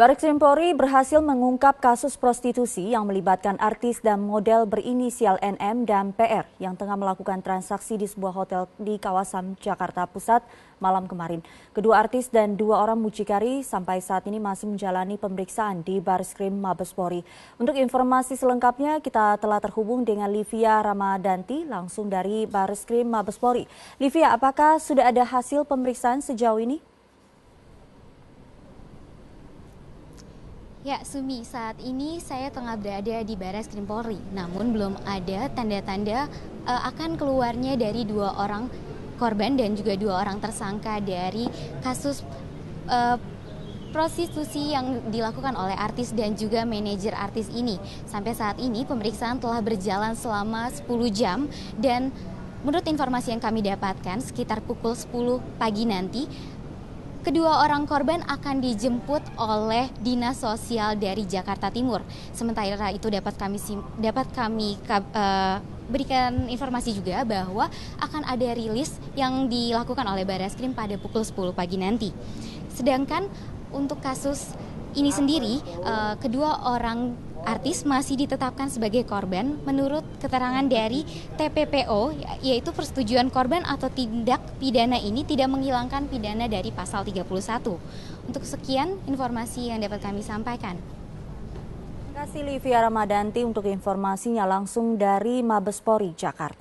Baris Krimpori berhasil mengungkap kasus prostitusi yang melibatkan artis dan model berinisial NM dan PR yang tengah melakukan transaksi di sebuah hotel di kawasan Jakarta Pusat malam kemarin. Kedua artis dan dua orang mucikari sampai saat ini masih menjalani pemeriksaan di Baris Krim Mabespori. Untuk informasi selengkapnya kita telah terhubung dengan Livia Ramadanti langsung dari Baris Krim Mabespori. Livia, apakah sudah ada hasil pemeriksaan sejauh ini? Ya, Sumi, saat ini saya tengah berada di Baris Krim Polri, namun belum ada tanda-tanda uh, akan keluarnya dari dua orang korban dan juga dua orang tersangka dari kasus uh, prostitusi yang dilakukan oleh artis dan juga manajer artis ini. Sampai saat ini pemeriksaan telah berjalan selama 10 jam dan menurut informasi yang kami dapatkan sekitar pukul 10 pagi nanti Kedua orang korban akan dijemput oleh Dinas Sosial dari Jakarta Timur. Sementara itu dapat kami dapat kami uh, berikan informasi juga bahwa akan ada rilis yang dilakukan oleh krim pada pukul 10 pagi nanti. Sedangkan untuk kasus ini sendiri, uh, kedua orang artis masih ditetapkan sebagai korban menurut keterangan dari TPPO yaitu persetujuan korban atau tindak pidana ini tidak menghilangkan pidana dari pasal 31. Untuk sekian informasi yang dapat kami sampaikan. Terima kasih Livia Ramadanti untuk informasinya langsung dari Mabespori Jakarta.